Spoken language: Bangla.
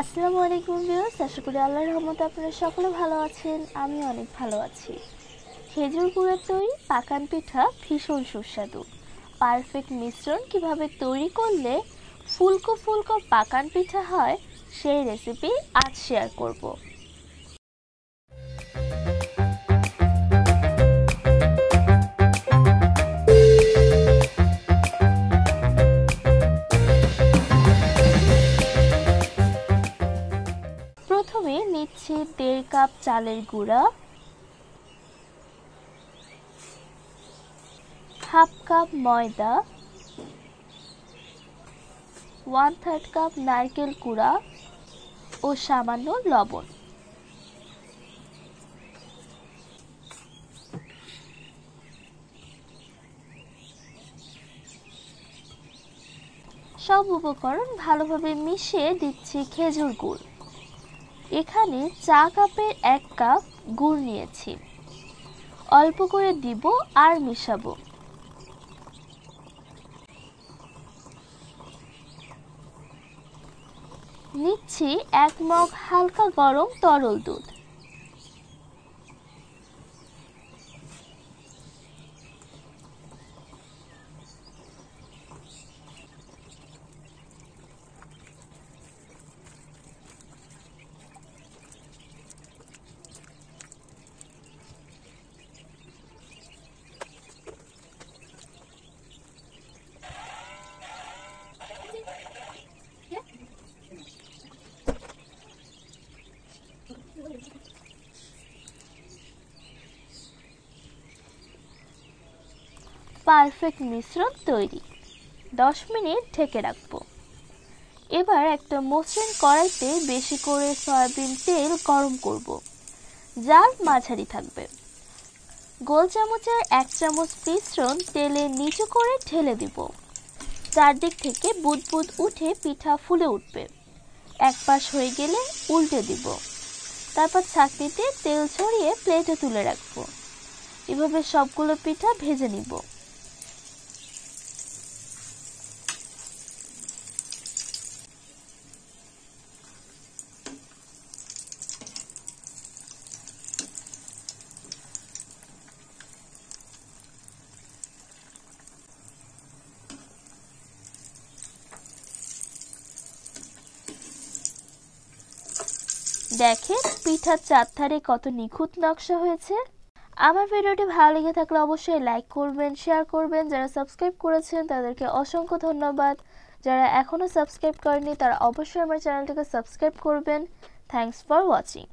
আসসালামু আলাইকুম ভিউয়ার্স আশা করি আল্লাহর রহমতে আপনারা সকলে ভালো আছেন আমি অনেক ভালো আছি খেজুর গুঁড়ের তৈরি পাকান পিঠা ভীষণ সুস্বাদু পারফেক্ট মিশ্রণ কিভাবে তৈরি করলে ফুলকো ফুলকো পাকান পিঠা হয় সেই রেসিপি আজ শেয়ার করবো দিচ্ছি দেড় কাপ চালের গুঁড়া হাফ কাপ ময়দা ওয়ান থার্ড কাপ নারকেল কুড়া ও সামান্য লবণ সব উপকরণ ভালোভাবে মিশিয়ে দিচ্ছি খেজুর গুড় এখানে চা কাপের এক কাপ গুড় নিয়েছি অল্প করে দিব আর মিশাবো নিচ্ছি এক মগ হালকা গরম তরল দুধ পারফেক্ট মিশ্রণ তৈরি দশ মিনিট ঢেকে রাখবো এবার একটা মসৃণ কড়াইতে বেশি করে সয়াবিন তেল গরম করব। যার মাঝারি থাকবে গোল চামচের এক চামচ মিশ্রণ তেলে নিচু করে ঢেলে দিব চারদিক থেকে বুদবুদ উঠে পিঠা ফুলে উঠবে এক পাশ হয়ে গেলে উল্টে দিব তারপর ছাকনিতে তেল ছড়িয়ে প্লেটে তুলে রাখবো এভাবে সবগুলো পিঠা ভেজে নিব দেখেন পিঠার চারধারে কত নিখুঁত নকশা হয়েছে আমার ভিডিওটি ভালো লেগে থাকলে অবশ্যই লাইক করবেন শেয়ার করবেন যারা সাবস্ক্রাইব করেছেন তাদেরকে অসংখ্য ধন্যবাদ যারা এখনও সাবস্ক্রাইব করেনি তারা অবশ্যই আমার চ্যানেলটিকে সাবস্ক্রাইব করবেন থ্যাংকস ফর ওয়াচিং